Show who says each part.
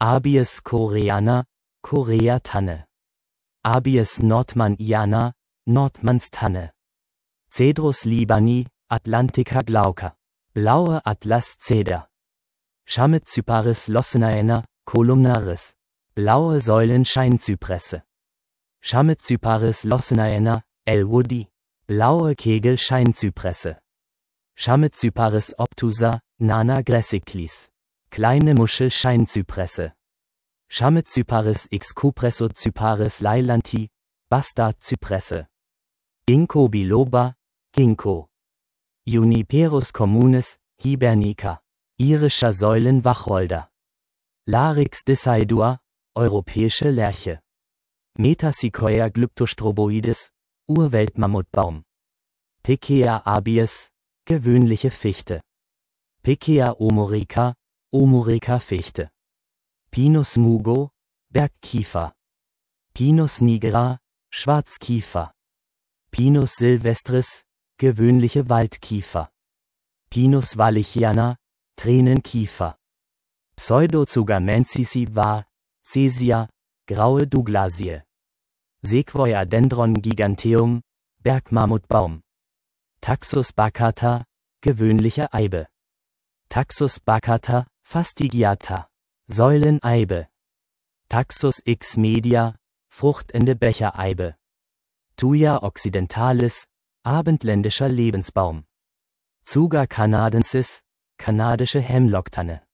Speaker 1: Abies Koreana, Korea Tanne. Abies Nordmann Iana, Nordmanns Tanne. Cedrus libani, Atlantica glauca. Blaue Atlas Ceder. Schamme Cyparis lossenaena, columnaris. Blaue Säulen Scheinzypresse. Schamme Cyparis lossenaena, Elwoodi. Blaue Kegel Scheinzypresse. Schamme Cyparis obtusa, Nana gräsiclis. Kleine Muschel Scheinzypresse. Zyparis x Cupresso Zyparis leilanti, Zypresse. Ginkgo biloba, Ginkgo. Juniperus communis, Hibernica. Irischer Säulenwacholder. Larix decidua, europäische Lerche. Metasequoia glyptostroboides, Urweltmammutbaum. Picaea abies, gewöhnliche Fichte. Picaea omorica, Omureka-Fichte, Pinus mugo, Bergkiefer, Pinus nigra, Schwarzkiefer, Pinus silvestris, gewöhnliche Waldkiefer, Pinus valichiana, Tränenkiefer, Pseudozugamensis var, Cesia, graue Douglasie, Sequoia dendron giganteum, Bergmammutbaum, Taxus baccata, gewöhnliche Eibe, Taxus baccata, Fastigiata. Säuleneibe. Taxus x media, fruchtende Bechereibe. Thuja occidentalis, abendländischer Lebensbaum. Zuga canadensis, kanadische Hemlocktanne.